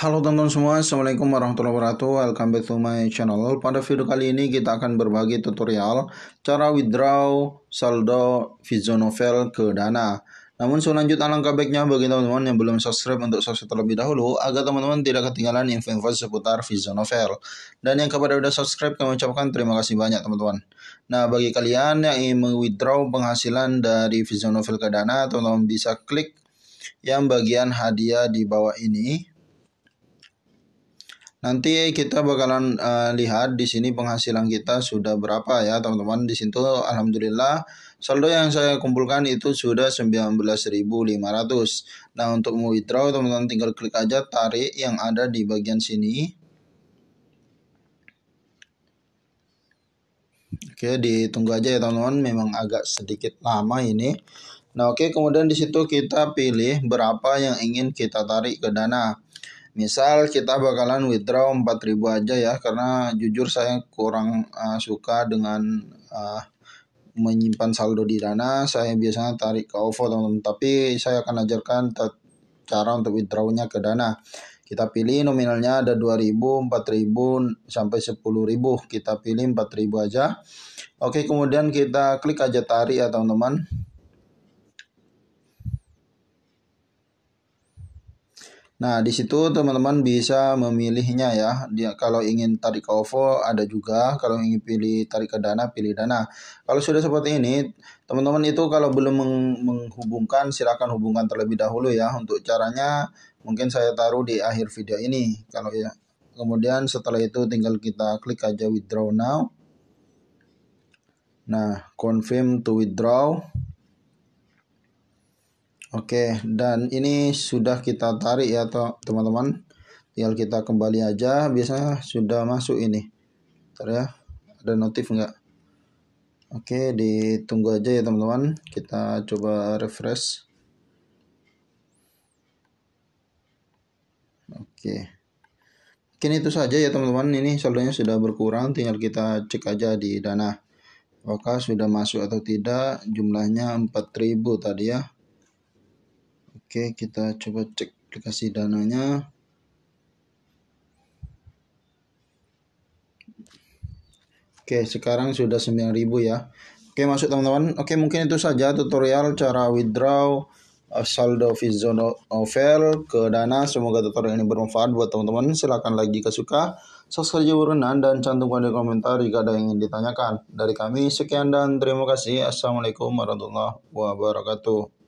Halo teman-teman semua, Assalamualaikum warahmatullahi wabarakatuh Welcome back to my channel Pada video kali ini kita akan berbagi tutorial Cara withdraw saldo novel ke Dana Namun selanjutnya alangkah baiknya bagi teman-teman yang belum subscribe untuk subscribe terlebih dahulu Agar teman-teman tidak ketinggalan info-info seputar novel. Dan yang kepada sudah subscribe kami ucapkan terima kasih banyak teman-teman Nah bagi kalian yang ingin withdraw penghasilan dari novel ke Dana Teman-teman bisa klik yang bagian hadiah di bawah ini Nanti kita bakalan uh, lihat di sini penghasilan kita sudah berapa ya teman-teman. Di situ alhamdulillah saldo yang saya kumpulkan itu sudah 19.500. Nah, untuk mau withdraw teman-teman tinggal klik aja tarik yang ada di bagian sini. Oke, ditunggu aja ya teman-teman. Memang agak sedikit lama ini. Nah, oke kemudian di situ kita pilih berapa yang ingin kita tarik ke dana. Misal kita bakalan withdraw 4000 aja ya karena jujur saya kurang uh, suka dengan uh, menyimpan saldo di Dana. Saya biasanya tarik ke OVO teman-teman, tapi saya akan ajarkan cara untuk withdrawnya ke Dana. Kita pilih nominalnya ada 2000, 4000 sampai 10000. Kita pilih 4000 aja. Oke, kemudian kita klik aja tarik ya teman-teman. Nah, di situ teman-teman bisa memilihnya ya. Dia kalau ingin tarik OVO ada juga, kalau ingin pilih tarik ke dana pilih dana. Kalau sudah seperti ini, teman-teman itu kalau belum menghubungkan silakan hubungkan terlebih dahulu ya. Untuk caranya mungkin saya taruh di akhir video ini. Kalau ya kemudian setelah itu tinggal kita klik aja withdraw now. Nah, confirm to withdraw. Oke, dan ini sudah kita tarik ya teman-teman. Tinggal kita kembali aja, biasanya sudah masuk ini. Bentar ya, ada notif enggak? Oke, ditunggu aja ya teman-teman. Kita coba refresh. Oke. Mungkin itu saja ya teman-teman. Ini saldonya sudah berkurang, tinggal kita cek aja di Dana. Apakah sudah masuk atau tidak? Jumlahnya 4000 tadi ya. Oke, kita coba cek aplikasi dananya. Oke, sekarang sudah 9000 ya. Oke, masuk teman-teman. Oke, mungkin itu saja tutorial cara withdraw eh, saldo Vizono Novel ke Dana. Semoga tutorial ini bermanfaat buat teman-teman. Silahkan lagi ke suka. Subscribe Burunan dan cantumkan di komentar jika ada yang ingin ditanyakan. Dari kami, sekian dan terima kasih. Assalamualaikum warahmatullahi wabarakatuh.